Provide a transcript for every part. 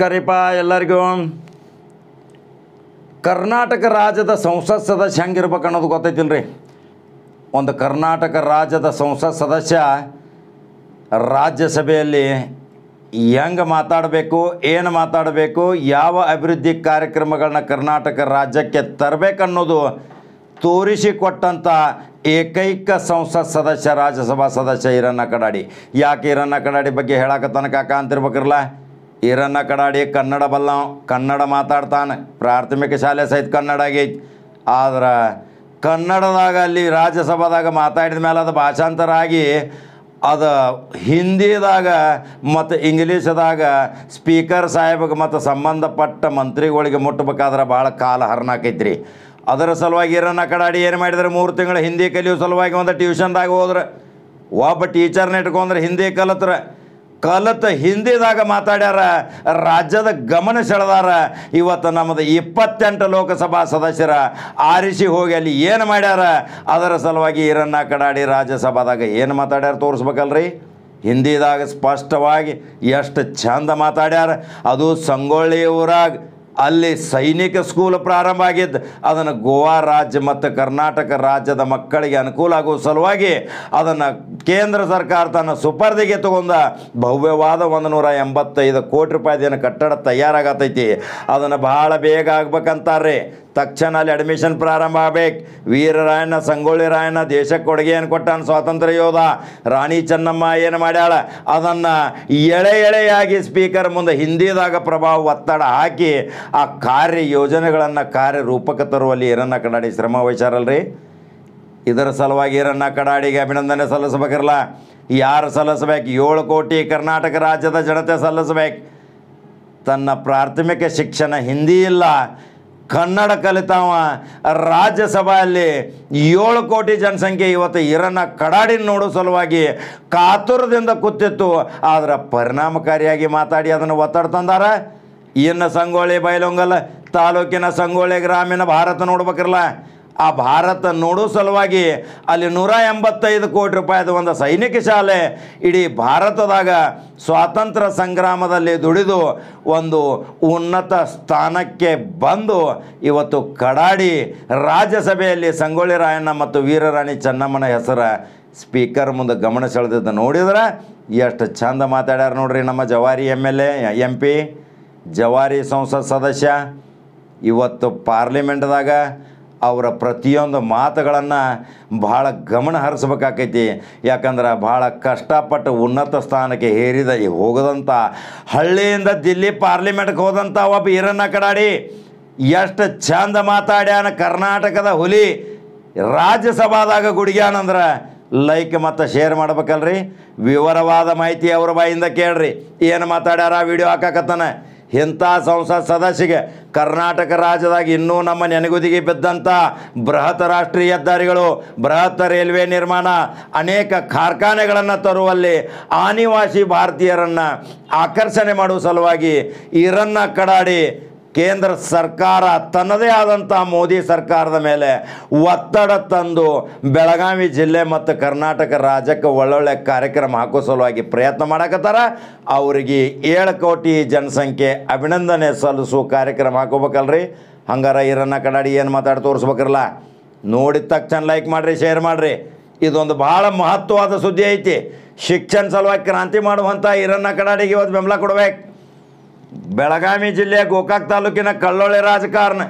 ನಮಸ್ಕಾರಪ್ಪ ಎಲ್ಲರಿಗೂ ಕರ್ನಾಟಕ ರಾಜ್ಯದ ಸಂಸತ್ ಸದಸ್ಯ ಹೆಂಗಿರ್ಬೇಕು ಅನ್ನೋದು ಗೊತ್ತೈತಿಲ್ಲ ರೀ ಒಂದು ಕರ್ನಾಟಕ ರಾಜ್ಯದ ಸಂಸತ್ ಸದಸ್ಯ ರಾಜ್ಯಸಭೆಯಲ್ಲಿ ಹೆಂಗೆ ಮಾತಾಡಬೇಕು ಏನು ಮಾತಾಡಬೇಕು ಯಾವ ಅಭಿವೃದ್ಧಿ ಕಾರ್ಯಕ್ರಮಗಳನ್ನ ಕರ್ನಾಟಕ ರಾಜ್ಯಕ್ಕೆ ತರಬೇಕನ್ನೋದು ತೋರಿಸಿಕೊಟ್ಟಂಥ ಏಕೈಕ ಸಂಸತ್ ಸದಸ್ಯ ರಾಜ್ಯಸಭಾ ಸದಸ್ಯ ಈರಣ್ಣ ಕಡಾಡಿ ಯಾಕೆ ಈರಣ್ಣ ಕಡಾಡಿ ಬಗ್ಗೆ ಹೇಳಕ್ಕೆ ತನಕ ಅಂತಿರ್ಬೇಕಿರಲ್ಲ ಈರನ್ನ ಕಡಾಡಿ ಕನ್ನಡ ಬಲ್ಲ ಕನ್ನಡ ಮಾತಾಡ್ತಾನೆ ಪ್ರಾಥಮಿಕ ಶಾಲೆ ಸಹಿತ ಕನ್ನಡ ಆಗೈತಿ ಆದ್ರೆ ಕನ್ನಡದಾಗ ಅಲ್ಲಿ ರಾಜ್ಯಸಭಾದಾಗ ಮಾತಾಡಿದ ಮೇಲೆ ಅದು ಭಾಷಾಂತರ ಆಗಿ ಅದು ಹಿಂದಿದಾಗ ಮತ್ತು ಇಂಗ್ಲೀಷ್ದಾಗ ಸ್ಪೀಕರ್ ಸಾಹೇಬ್ಗೆ ಮತ್ತು ಸಂಬಂಧಪಟ್ಟ ಮಂತ್ರಿಗಳಿಗೆ ಮುಟ್ಟಬೇಕಾದ್ರೆ ಭಾಳ ಕಾಲ ಹರಣಾಕೈತ್ರಿ ಅದರ ಸಲುವಾಗಿ ಇರನ್ನ ಕಡಾಡಿ ಏನು ಮಾಡಿದರೆ ಮೂರು ತಿಂಗಳು ಹಿಂದಿ ಕಲಿಯೋ ಸಲುವಾಗಿ ಒಂದು ಟ್ಯೂಷನ್ದಾಗ ಹೋದ್ರೆ ಒಬ್ಬ ಟೀಚರ್ನ ಇಟ್ಕೊಂಡ್ರೆ ಹಿಂದಿ ಕಲತ್ರ ಕಲತ ಹಿಂದಿದಾಗ ಮಾತಾಡ್ಯಾರ ರಾಜ್ಯದ ಗಮನ ಸೆಳೆದಾರ ಇವತ್ತು ನಮ್ಮದು ಇಪ್ಪತ್ತೆಂಟು ಲೋಕಸಭಾ ಸದಸ್ಯರ ಆರಿಸಿ ಹೋಗಿ ಅಲ್ಲಿ ಏನು ಮಾಡ್ಯಾರ ಅದರ ಸಲುವಾಗಿ ಈರನ್ನ ಕಡಾಡಿ ರಾಜ್ಯಸಭಾದಾಗ ಏನು ಮಾತಾಡ್ಯಾರ ತೋರಿಸ್ಬೇಕಲ್ರಿ ಹಿಂದಿದಾಗ ಸ್ಪಷ್ಟವಾಗಿ ಎಷ್ಟು ಚಂದ ಮಾತಾಡ್ಯಾರ ಅದು ಸಂಗೊಳ್ಳಿ ಊರಾಗ ಅಲ್ಲಿ ಸೈನಿಕ ಸ್ಕೂಲ್ ಪ್ರಾರಂಭ ಆಗಿದ್ದು ಅದನ್ನು ಗೋವಾ ರಾಜ್ಯ ಮತ್ತು ಕರ್ನಾಟಕ ರಾಜ್ಯದ ಮಕ್ಕಳಿಗೆ ಅನುಕೂಲ ಆಗುವ ಸಲುವಾಗಿ ಅದನ್ನು ಕೇಂದ್ರ ಸರ್ಕಾರ ತನ್ನ ಸುಪರ್ದಿಗೆ ತಗೊಂಡ ಭವ್ಯವಾದ ಒಂದು ನೂರ ಎಂಬತ್ತೈದು ಕೋಟಿ ರೂಪಾಯಿದೇನು ಕಟ್ಟಡ ತಯಾರಾಗತೈತಿ ಅದನ್ನು ಬಹಳ ಬೇಗ ಆಗ್ಬೇಕಂತಾರೆ ತಕ್ಷಣ ಅಲ್ಲಿ ಅಡ್ಮಿಷನ್ ಪ್ರಾರಂಭ ಆಗ್ಬೇಕು ವೀರರಾಯಣ್ಣ ಸಂಗೊಳ್ಳಿ ರಾಯಣ್ಣ ದೇಶಕ್ಕೆ ಏನು ಕೊಟ್ಟಾನ ಸ್ವಾತಂತ್ರ್ಯ ಯೋಧ ರಾಣಿ ಚೆನ್ನಮ್ಮ ಏನು ಮಾಡ್ಯಾಳ ಅದನ್ನು ಎಳೆ ಎಳೆಯಾಗಿ ಸ್ಪೀಕರ್ ಮುಂದೆ ಹಿಂದಿದಾಗ ಪ್ರಭಾವ ಒತ್ತಡ ಹಾಕಿ ಆ ಕಾರ್ಯ ಯೋಜನೆಗಳನ್ನು ಕಾರ್ಯ ತರುವಲ್ಲಿ ಏನನ್ನ ಕಡಾಡಿ ಶ್ರಮ ವಹಿಸ್ಯಾರಲ್ರಿ ಇದರ ಸಲುವಾಗಿ ಏನನ್ನ ಕಡಾಡಿಗೆ ಅಭಿನಂದನೆ ಸಲ್ಲಿಸ್ಬೇಕಿರಲ್ಲ ಯಾರು ಸಲ್ಲಿಸ್ಬೇಕು ಏಳು ಕೋಟಿ ಕರ್ನಾಟಕ ರಾಜ್ಯದ ಜನತೆ ಸಲ್ಲಿಸ್ಬೇಕು ತನ್ನ ಪ್ರಾಥಮಿಕ ಶಿಕ್ಷಣ ಹಿಂದಿ ಇಲ್ಲ ಕನ್ನಡ ಕಲಿತಾವ ರಾಜ್ಯಸಭೆಯಲ್ಲಿ ಏಳು ಕೋಟಿ ಜನಸಂಖ್ಯೆ ಇವತ್ತು ಇರನ್ನ ಕಡಾಡಿ ನೋಡೋ ಸಲುವಾಗಿ ಕಾತುರದಿಂದ ಕೂತಿತ್ತು ಆದರೆ ಪರಿಣಾಮಕಾರಿಯಾಗಿ ಮಾತಾಡಿ ಅದನ್ನು ಒತ್ತಡ ತಂದಾರ ಇನ್ನು ಸಂಗೋಳಿ ಬಯಲೊಂಗಲ್ ತಾಲೂಕಿನ ಸಂಗೋಳಿ ಗ್ರಾಮೀಣ ಭಾರತ ನೋಡ್ಬೇಕಿರಲ್ಲ ಆ ಭಾರತ ನೋಡೋ ಸಲುವಾಗಿ ಅಲ್ಲಿ ನೂರ ಎಂಬತ್ತೈದು ಕೋಟಿ ರೂಪಾಯಿದ ಒಂದು ಸೈನಿಕ ಶಾಲೆ ಇಡೀ ಭಾರತದಾಗ ಸ್ವಾತಂತ್ರ್ಯ ಸಂಗ್ರಾಮದಲ್ಲಿ ದುಡಿದು ಒಂದು ಉನ್ನತ ಸ್ಥಾನಕ್ಕೆ ಬಂದು ಇವತ್ತು ಕಡಾಡಿ ರಾಜ್ಯಸಭೆಯಲ್ಲಿ ಸಂಗೊಳ್ಳಿ ರಾಯಣ್ಣ ಮತ್ತು ವೀರರಾಣಿ ಚೆನ್ನಮ್ಮನ ಹೆಸರ ಸ್ಪೀಕರ್ ಮುಂದೆ ಗಮನ ಸೆಳೆದಿದ್ದು ನೋಡಿದ್ರೆ ಎಷ್ಟು ಚಂದ ಮಾತಾಡ್ಯಾರ ನೋಡ್ರಿ ನಮ್ಮ ಜವಾರಿ M L A M P ಜವಾರಿ ಸಂಸತ್ ಸದಸ್ಯ ಇವತ್ತು ಪಾರ್ಲಿಮೆಂಟ್ದಾಗ ಅವರ ಪ್ರತಿಯೊಂದು ಮಾತುಗಳನ್ನು ಭಾಳ ಗಮನ ಹರಿಸ್ಬೇಕಾಕೈತಿ ಯಾಕಂದ್ರೆ ಭಾಳ ಕಷ್ಟಪಟ್ಟು ಉನ್ನತ ಸ್ಥಾನಕ್ಕೆ ಹೇರಿದ ಹೋಗದಂಥ ಹಳ್ಳಿಯಿಂದ ದಿಲ್ಲಿ ಪಾರ್ಲಿಮೆಂಟ್ಗೆ ಹೋದಂಥ ಒಬ್ಬ ಈರನ್ನ ಕಡಾಡಿ ಎಷ್ಟು ಚಂದ ಮಾತಾಡ್ಯಾನ ಕರ್ನಾಟಕದ ಹುಲಿ ರಾಜ್ಯಸಭಾದಾಗ ಗುಡಿಗ್ಯಾನಂದ್ರೆ ಲೈಕ್ ಮತ್ತು ಶೇರ್ ಮಾಡ್ಬೇಕಲ್ರಿ ವಿವರವಾದ ಮಾಹಿತಿ ಅವ್ರ ಬಾಯಿಂದ ಕೇಳ್ರಿ ಏನು ಮಾತಾಡ್ಯಾರ ವಿಡಿಯೋ ಹಾಕಾಕತ್ತಾನೆ ಇಂಥ ಸಂಸತ್ ಸದಸ್ಯಗೆ ಕರ್ನಾಟಕ ರಾಜ್ಯದಾಗ ಇನ್ನೂ ನಮ್ಮ ನೆನಗುದಿಗೆ ಬಿದ್ದಂಥ ಬೃಹತ್ ರಾಷ್ಟ್ರೀಯ ಹೆದ್ದಾರಿಗಳು ಬೃಹತ್ ರೈಲ್ವೆ ನಿರ್ಮಾಣ ಅನೇಕ ಕಾರ್ಖಾನೆಗಳನ್ನು ತರುವಲ್ಲಿ ಆನಿವಾಸಿ ಭಾರತೀಯರನ್ನು ಆಕರ್ಷಣೆ ಮಾಡುವ ಸಲುವಾಗಿ ಇರನ್ನು ಕಡಾಡಿ ಕೇಂದ್ರ ಸರ್ಕಾರ ತನ್ನದೇ ಆದಂಥ ಮೋದಿ ಸರ್ಕಾರದ ಮೇಲೆ ಒತ್ತಡ ತಂದು ಬೆಳಗಾವಿ ಜಿಲ್ಲೆ ಮತ್ತು ಕರ್ನಾಟಕ ರಾಜ್ಯಕ್ಕೆ ಒಳ್ಳೊಳ್ಳೆ ಕಾರ್ಯಕ್ರಮ ಹಾಕೋ ಸಲುವಾಗಿ ಪ್ರಯತ್ನ ಮಾಡಕತ್ತಾರ ಅವರಿಗೆ ಏಳು ಕೋಟಿ ಜನಸಂಖ್ಯೆ ಅಭಿನಂದನೆ ಸಲ್ಲಿಸುವ ಕಾರ್ಯಕ್ರಮ ಹಾಕೋಬೇಕಲ್ರಿ ಹಂಗಾರ ಇರನ್ನ ಕಡಾಡಿ ಏನು ಮಾತಾಡಿ ತೋರಿಸ್ಬೇಕ್ರಲ್ಲ ನೋಡಿದ ತಕ್ಷಣ ಲೈಕ್ ಮಾಡಿರಿ ಶೇರ್ ಮಾಡಿರಿ ಇದೊಂದು ಭಾಳ ಮಹತ್ವವಾದ ಸುದ್ದಿ ಐತಿ ಶಿಕ್ಷಣ ಸಲುವಾಗಿ ಕ್ರಾಂತಿ ಮಾಡುವಂಥ ಇರನ್ನ ಕಡಾಡಿಗೆ ಇವತ್ತು ಬೆಂಬಲ ಕೊಡ್ಬೇಕು ಬೆಳಗಾವಿ ಜಿಲ್ಲೆಯ ಗೋಕಾಕ್ ತಾಲೂಕಿನ ಕಳ್ಳೊಳ್ಳೆ ರಾಜಕಾರಣ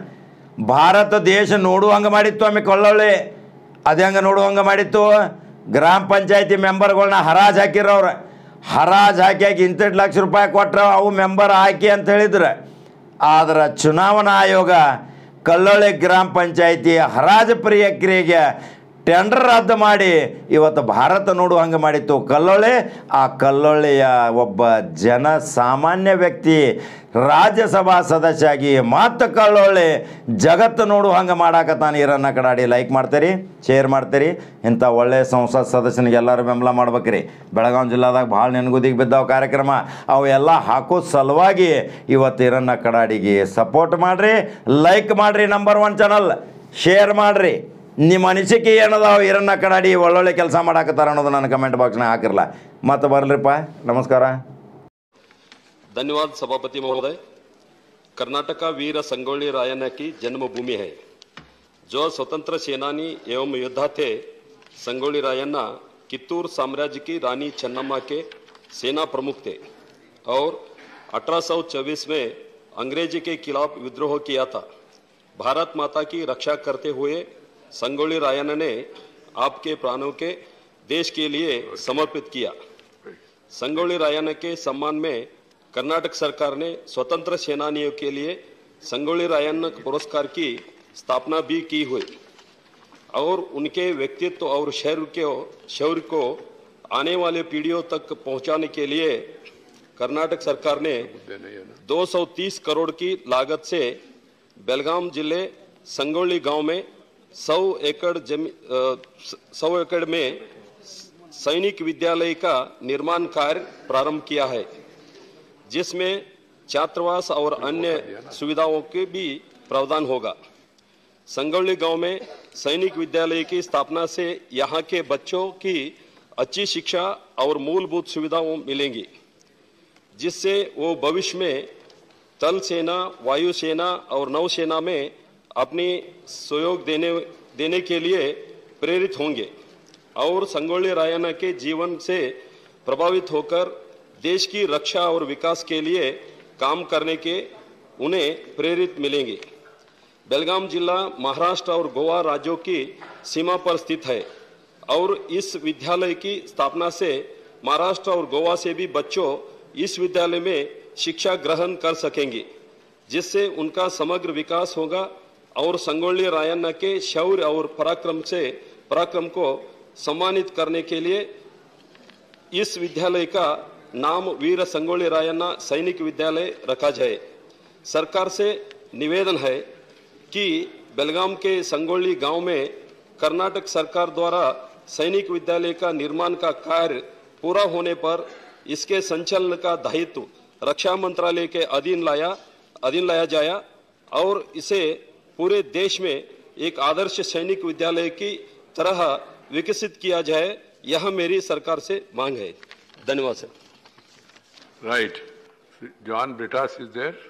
ಭಾರತ ದೇಶ ನೋಡುವಂಗೆ ಮಾಡಿತ್ತು ಆಮೇಲೆ ಕಳ್ಳೊಳ್ಳೆ ಅದು ಹೆಂಗೆ ನೋಡುವಂಗೆ ಮಾಡಿತ್ತು ಗ್ರಾಮ ಪಂಚಾಯತಿ ಮೆಂಬರ್ಗಳನ್ನ ಹರಾಜ್ ಹಾಕಿರೋರು ಹರಾಜ್ ಹಾಕಿ ಹಾಕಿ ಇಂತೆಂಟು ಲಕ್ಷ ರೂಪಾಯಿ ಕೊಟ್ಟರೆ ಅವು ಮೆಂಬರ್ ಹಾಕಿ ಅಂತ ಹೇಳಿದ್ರೆ ಆದ್ರೆ ಚುನಾವಣಾ ಆಯೋಗ ಕಲ್ಲೊಳ್ಳೆ ಗ್ರಾಮ ಪಂಚಾಯಿತಿ ಹರಾಜು ಕ್ರಿಯೆಗೆ ಟೆಂಡರ್ ರದ್ದು ಮಾಡಿ ಇವತ್ತು ಭಾರತ ನೋಡು ಹಂಗೆ ಮಾಡಿತ್ತು ಕಲ್ಲೊಳ್ಳೆ ಆ ಕಲ್ಲೊಳ್ಳೆಯ ಒಬ್ಬ ಜನಸಾಮಾನ್ಯ ವ್ಯಕ್ತಿ ರಾಜ್ಯಸಭಾ ಸದಸ್ಯ ಆಗಿ ಮತ್ತು ಕಲ್ಲೊಳ್ಳಿ ಜಗತ್ತು ನೋಡು ಹಂಗೆ ತಾನು ಇರನ್ನ ಕಡಾಡಿ ಲೈಕ್ ಮಾಡ್ತೀರಿ ಶೇರ್ ಮಾಡ್ತೀರಿ ಇಂಥ ಒಳ್ಳೆಯ ಸಂಸತ್ ಸದಸ್ಯನಿಗೆ ಎಲ್ಲರೂ ಬೆಂಬಲ ಮಾಡ್ಬೇಕ್ರಿ ಬೆಳಗಾವಿ ಜಿಲ್ಲಾದಾಗ ಭಾಳ ನೆನಗುದಿಗೆ ಬಿದ್ದಾವ ಕಾರ್ಯಕ್ರಮ ಅವೆಲ್ಲ ಹಾಕೋ ಸಲುವಾಗಿ ಇವತ್ತು ಇರನ್ನ ಕಡಾಡಿಗೆ ಸಪೋರ್ಟ್ ಮಾಡಿರಿ ಲೈಕ್ ಮಾಡಿರಿ ನಂಬರ್ ಒನ್ ಚಾನಲ್ ಶೇರ್ ಮಾಡಿರಿ ని మనిషి కేనదా ఇరణ నకడడి వల్లొల్ల కేల్సా మాడక్తారు అన్నది నేను కామెంట్ బాక్స్ నే ఆకరిల మత బర్లప్ప నమస్కారం ధన్యవాద సభాపతి మహोदय కర్ణాటక వీర సంగోళ్ళి రాయనకి జన్మభూమి హై జో స్వతంత్ర సేనాని యోమ యోధాతే సంగోళ్ళి రాయనకిత్తుర్ సామ్రాజ్యకి రాణి చెన్నమ్మకి సేనా ప్రముక్తే ఔర్ 1824వ ఇంగ్లీజ్ కే కిలాప్ విద్రోహ కియా తా భారత్ మాతాకి రక్షా కర్తే హుయే संगोली रायना ने आपके प्राणों के देश के लिए समर्पित किया संगोली रायना के सम्मान में कर्नाटक सरकार ने स्वतंत्र सेनानियों के लिए संगोली रायन पुरस्कार की स्थापना भी की हुई और उनके व्यक्तित्व और शहर के शौर्य को आने वाले पीढ़ियों तक पहुंचाने के लिए कर्नाटक सरकार ने 230 करोड़ की लागत से बेलगाम जिले संगोली गांव में सौ एकड़ जमी सौ एकड़ में सैनिक विद्यालय का निर्माण कार्य प्रारंभ किया है जिसमें छात्रावास और अन्य सुविधाओं के भी प्रावधान होगा संगौली गांव में सैनिक विद्यालय की स्थापना से यहां के बच्चों की अच्छी शिक्षा और मूलभूत सुविधाओं मिलेंगी जिससे वो भविष्य में थल सेना वायुसेना और नौसेना में अपनी सहयोग देने देने के लिए प्रेरित होंगे और संगोली रायना के जीवन से प्रभावित होकर देश की रक्षा और विकास के लिए काम करने के उन्हें प्रेरित मिलेंगे बेलगाम जिला महाराष्ट्र और गोवा राज्यों की सीमा पर स्थित है और इस विद्यालय की स्थापना से महाराष्ट्र और गोवा से भी बच्चों इस विद्यालय में शिक्षा ग्रहण कर सकेंगे जिससे उनका समग्र विकास होगा और संगोली रायन्ना के शौर्य और पराक्रम से पराक्रम को सम्मानित करने के लिए इस विद्यालय का नाम वीर संगोली रायन्ना सैनिक विद्यालय रखा जाए सरकार से निवेदन है कि बेलगाम के संगोली गांव में कर्नाटक सरकार द्वारा सैनिक विद्यालय का निर्माण का कार्य पूरा होने पर इसके संचालन का दायित्व रक्षा मंत्रालय के अधीन लाया अधीन लाया जाया और इसे पूरे देश में एक आदर्श सैनिक विद्यालय की तरह विकसित किया जाए यह मेरी सरकार से मांग है धन्यवाद sir right John Brittas is there